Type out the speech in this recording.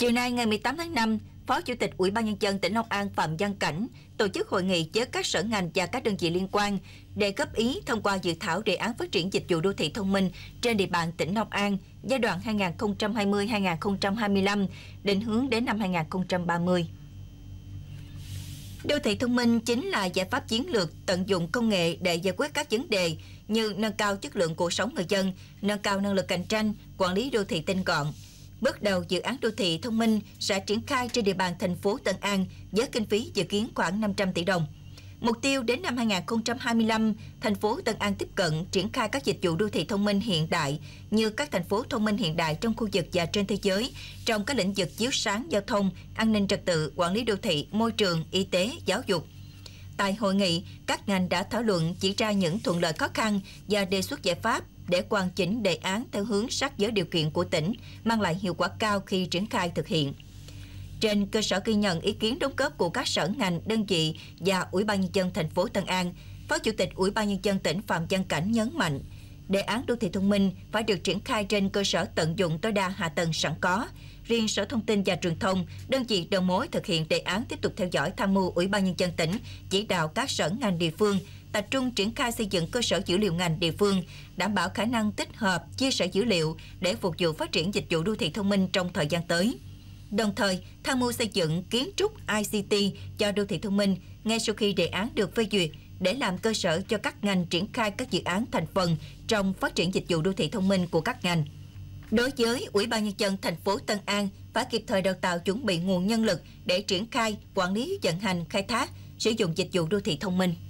Chiều nay ngày 18 tháng 5, Phó Chủ tịch Ủy ban Nhân dân tỉnh Long An Phạm Văn Cảnh tổ chức hội nghị với các sở ngành và các đơn vị liên quan để góp ý thông qua dự thảo đề án phát triển dịch vụ đô thị thông minh trên địa bàn tỉnh Long An giai đoạn 2020-2025, định hướng đến năm 2030. Đô thị thông minh chính là giải pháp chiến lược tận dụng công nghệ để giải quyết các vấn đề như nâng cao chất lượng cuộc sống người dân, nâng cao năng lực cạnh tranh, quản lý đô thị tinh gọn, Bước đầu, dự án đô thị thông minh sẽ triển khai trên địa bàn thành phố Tân An với kinh phí dự kiến khoảng 500 tỷ đồng. Mục tiêu đến năm 2025, thành phố Tân An tiếp cận triển khai các dịch vụ đô thị thông minh hiện đại như các thành phố thông minh hiện đại trong khu vực và trên thế giới trong các lĩnh vực chiếu sáng, giao thông, an ninh trật tự, quản lý đô thị, môi trường, y tế, giáo dục. Tại hội nghị, các ngành đã thảo luận chỉ ra những thuận lợi khó khăn và đề xuất giải pháp để hoàn chỉnh đề án theo hướng sát với điều kiện của tỉnh, mang lại hiệu quả cao khi triển khai thực hiện. Trên cơ sở ghi nhận ý kiến đóng góp của các sở ngành, đơn vị và Ủy ban nhân dân thành phố Tân An, Phó Chủ tịch Ủy ban nhân dân tỉnh Phạm Văn Cảnh nhấn mạnh, đề án đô thị thông minh phải được triển khai trên cơ sở tận dụng tối đa hạ tầng sẵn có. Riêng Sở Thông tin và Truyền thông, đơn vị đầu mối thực hiện đề án tiếp tục theo dõi tham mưu Ủy ban Nhân dân tỉnh, chỉ đạo các sở ngành địa phương, tập trung triển khai xây dựng cơ sở dữ liệu ngành địa phương, đảm bảo khả năng tích hợp, chia sẻ dữ liệu để phục vụ phát triển dịch vụ đô thị thông minh trong thời gian tới. Đồng thời, tham mưu xây dựng kiến trúc ICT cho đô thị thông minh ngay sau khi đề án được phê duyệt để làm cơ sở cho các ngành triển khai các dự án thành phần trong phát triển dịch vụ đô thị thông minh của các ngành. Đối với Ủy ban Nhân dân thành phố Tân An phải kịp thời đào tạo chuẩn bị nguồn nhân lực để triển khai, quản lý vận hành, khai thác, sử dụng dịch vụ đô thị thông minh.